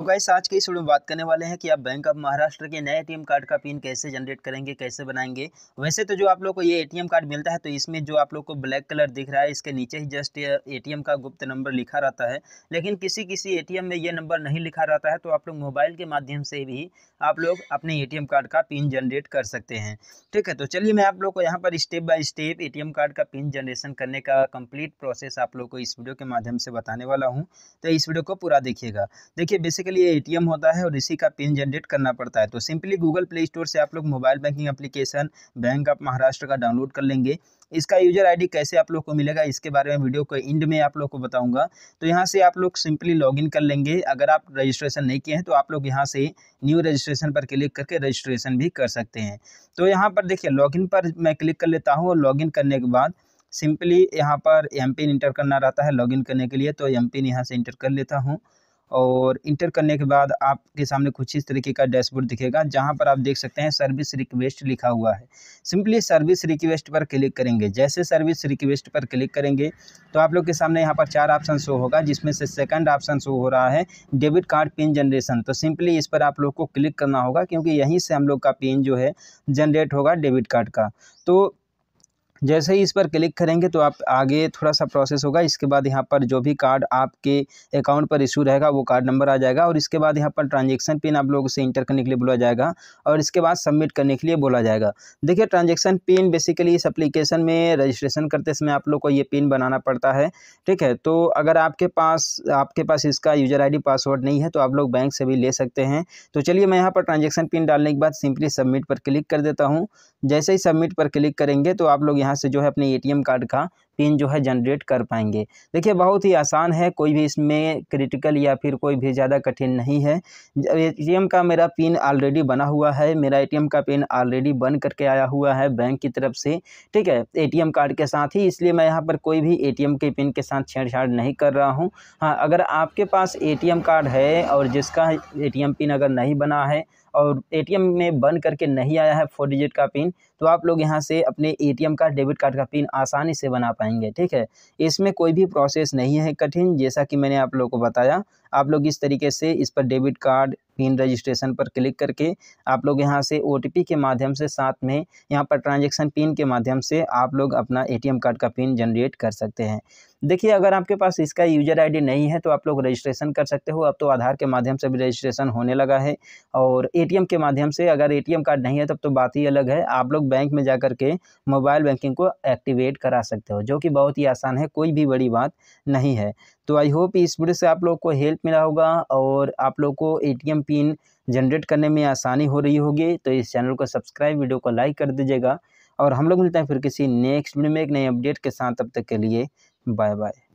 तो गाइस आज के इस वीडियो में बात करने वाले हैं कि आप बैंक ऑफ महाराष्ट्र के नए एटीएम कार्ड का पिन कैसे जनरेट करेंगे कैसे बनाएंगे वैसे तो जो आप लोग को ये एटीएम कार्ड मिलता है तो इसमें जो आप लोग को ब्लैक कलर दिख रहा है इसके नीचे ही जस्ट एटीएम का गुप्त नंबर लिखा रहता है लेकिन किसी किसी एटीएम में ये नंबर नहीं लिखा रहता है तो आप लोग मोबाइल के माध्यम से भी आप लोग अपने ए कार्ड का पिन जनरेट कर सकते हैं ठीक है तो चलिए मैं आप लोग को यहाँ पर step by step a card का पिन जनरेशन करने का कम्प्लीट प्रोसेस आप लोग को इस वीडियो के माध्यम से बताने वाला हूँ तो इस वीडियो को पूरा देखिएगा देखिए बेसिक के लिए एटीएम होता है और इसी का पिन जनरेट करना पड़ता है तो सिंपली गूगल प्ले स्टोर से आप लोग mobile banking application Bank of Maharashtra का डाउनलोड कर लेंगे इसका यूजर आईडी कैसे आप लोग को मिलेगा इसके बारे में वीडियो को एंड में आप लोग को बताऊंगा तो यहाँ से आप लोग सिंपली लॉगिन कर लेंगे अगर आप रजिस्ट्रेशन नहीं किए हैं तो आप लोग यहाँ से न्यू रजिस्ट्रेशन पर क्लिक करके रजिस्ट्रेशन भी कर सकते हैं तो यहाँ पर देखिए लॉगिन पर मैं क्लिक कर लेता हूँ और लॉगिन करने के बाद सिंपली यहाँ पर एम पिन इंटर करना रहता है लॉगिन करने के लिए तो एम पिन यहाँ से इंटर कर लेता हूँ और इंटर करने के बाद आपके सामने कुछ इस तरीके का डैशबोर्ड दिखेगा जहां पर आप देख सकते हैं सर्विस रिक्वेस्ट लिखा हुआ है सिंपली सर्विस रिक्वेस्ट पर क्लिक करेंगे जैसे सर्विस रिक्वेस्ट पर क्लिक करेंगे तो आप लोग के सामने यहाँ पर चार ऑप्शन शो होगा जिसमें से सेकंड ऑप्शन शो हो रहा है डेबिट कार्ड पिन जनरेशन तो सिंपली इस पर आप लोग को क्लिक करना होगा क्योंकि यहीं से हम लोग का पिन जो है जनरेट होगा डेबिट कार्ड का तो जैसे ही इस पर क्लिक करेंगे तो आप आगे थोड़ा सा प्रोसेस होगा इसके बाद यहाँ पर जो भी कार्ड आपके अकाउंट पर इशू रहेगा वो कार्ड नंबर आ जाएगा और इसके बाद यहाँ पर ट्रांजेक्शन पिन आप लोगों से इंटर करने के लिए बोला जाएगा और इसके बाद सबमिट करने के लिए बोला जाएगा देखिए ट्रांजेक्शन पिन बेसिकली इस अप्लीकेशन में रजिस्ट्रेशन करते समय आप लोग को ये पिन बनाना पड़ता है ठीक है तो अगर आपके पास आपके पास इसका यूजर आई पासवर्ड नहीं है तो आप लोग बैंक से भी ले सकते हैं तो चलिए मैं यहाँ पर ट्रांजेक्शन पिन डालने के बाद सिंपली सबमिट पर क्लिक कर देता हूँ जैसे ही सबमिट पर क्लिक करेंगे तो आप लोग यहाँ यहाँ से जो है अपने ए कार्ड का पिन जो है जनरेट कर पाएंगे देखिए बहुत ही आसान है कोई भी इसमें क्रिटिकल या फिर कोई भी ज़्यादा कठिन नहीं है एटीएम का मेरा पिन ऑलरेडी बना हुआ है मेरा एटीएम का पिन ऑलरेडी बन करके आया हुआ है बैंक की तरफ से ठीक है एटीएम कार्ड के साथ ही इसलिए मैं यहाँ पर कोई भी एम के पिन के साथ छेड़छाड़ नहीं कर रहा हूँ हाँ अगर आपके पास एम कार्ड है और जिसका एम पिन अगर नहीं बना है और एटीएम में बन करके नहीं आया है फोर डिजिट का पिन तो आप लोग यहाँ से अपने एटीएम का डेबिट कार्ड का पिन आसानी से बना पाएंगे आएंगे ठीक है इसमें कोई भी प्रोसेस नहीं है कठिन जैसा कि मैंने आप लोगों को बताया आप लोग इस तरीके से इस पर डेबिट कार्ड पिन रजिस्ट्रेशन पर क्लिक करके आप लोग यहाँ से ओ के माध्यम से साथ में यहाँ पर ट्रांजेक्शन पिन के माध्यम से आप लोग अपना ए कार्ड का पिन जनरेट कर सकते हैं देखिए अगर आपके पास इसका यूजर आईडी नहीं है तो आप लोग रजिस्ट्रेशन कर सकते हो अब तो आधार के माध्यम से भी रजिस्ट्रेशन होने लगा है और ए के माध्यम से अगर ए कार्ड नहीं है तब तो बात ही अलग है आप लोग बैंक में जा कर के मोबाइल बैंकिंग को एक्टिवेट करा सकते हो जो कि बहुत ही आसान है कोई भी बड़ी बात नहीं है तो आई होप इस वीडियो से आप लोग को हेल्प मिला होगा और आप लोग को एटीएम पिन जनरेट करने में आसानी हो रही होगी तो इस चैनल को सब्सक्राइब वीडियो को लाइक कर दीजिएगा और हम लोग मिलते हैं फिर किसी नेक्स्ट वीडियो में एक नए अपडेट के साथ तब तक के लिए बाय बाय